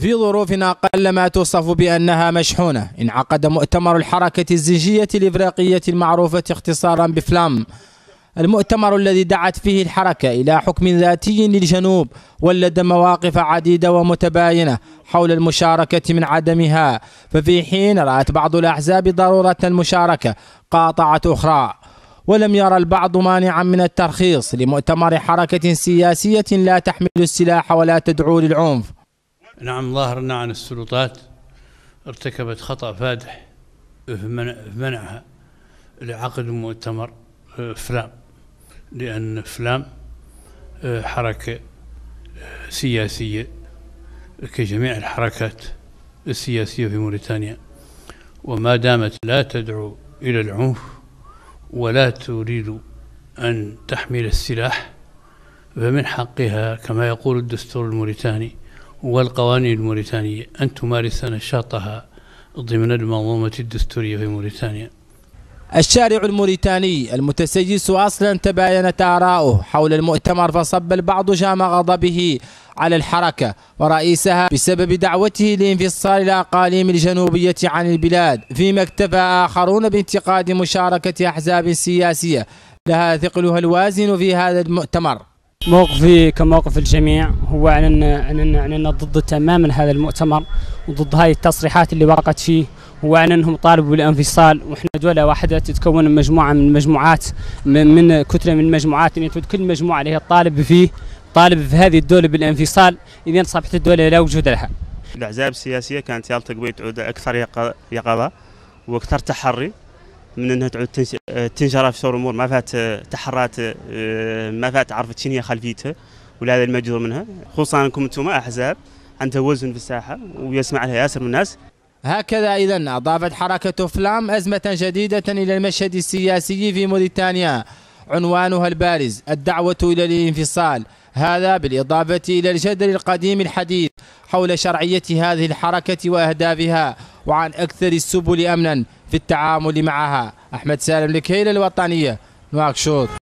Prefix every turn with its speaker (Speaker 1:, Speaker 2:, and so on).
Speaker 1: في ظروف أقل ما توصف بأنها مشحونة انعقد مؤتمر الحركة الزنجية الإفريقية المعروفة اختصارا بفلام المؤتمر الذي دعت فيه الحركة إلى حكم ذاتي للجنوب ولد مواقف عديدة ومتباينة حول المشاركة من عدمها ففي حين رأت بعض الأحزاب ضرورة المشاركة قاطعت أخرى ولم يرى البعض مانعا من الترخيص لمؤتمر حركة سياسية لا تحمل السلاح ولا تدعو للعنف
Speaker 2: نعم ظاهرنا عن السلطات ارتكبت خطأ فادح في منعها لعقد مؤتمر آه، فلام لأن فلام آه، حركة آه، سياسية كجميع الحركات السياسية في موريتانيا وما دامت لا تدعو إلى العنف ولا تريد أن تحمل السلاح فمن حقها كما يقول الدستور الموريتاني والقوانين الموريتانية أن تمارس نشاطها ضمن المنظومة الدستورية في موريتانيا
Speaker 1: الشارع الموريتاني المتسيس أصلا تباينت آراؤه حول المؤتمر فصب البعض جام غضبه على الحركة ورئيسها بسبب دعوته لانفصال الأقاليم الجنوبية عن البلاد فيما اكتفى آخرون بانتقاد مشاركة أحزاب سياسية لها
Speaker 3: ثقلها الوازن في هذا المؤتمر موقفي كموقف الجميع هو أننا, عن أننا ضد تماما هذا المؤتمر وضد هذه التصريحات اللي وقعت فيه هو أنهم طالبوا بالانفصال وإحنا دولة واحدة تتكون من مجموعة من المجموعات من كتلة من المجموعات اللي كل مجموعة اللي هي الطالب فيه طالب في هذه الدولة بالانفصال إذا صبحت الدولة لا وجود لها
Speaker 4: الأحزاب السياسية كانت يالتقى تعود أكثر يقظة وأكثر تحري من انها تعود تنشر في صور امور ما فات آه، تحرات آه، ما فات عرفت شنو هي خلفيتها ولا هذا المجذور منها خصوصا انكم انتم احزاب عندها وزن في الساحه ويسمع لها ياسر من الناس هكذا اذا
Speaker 1: اضافت حركه فلام ازمه جديده الى المشهد السياسي في موريتانيا عنوانها البارز الدعوه الى الانفصال هذا بالاضافه الى الجدل القديم الحديث حول شرعيه هذه الحركه واهدافها وعن أكثر السبل أمنا في التعامل معها أحمد سالم لكيل الوطنية نواكشوط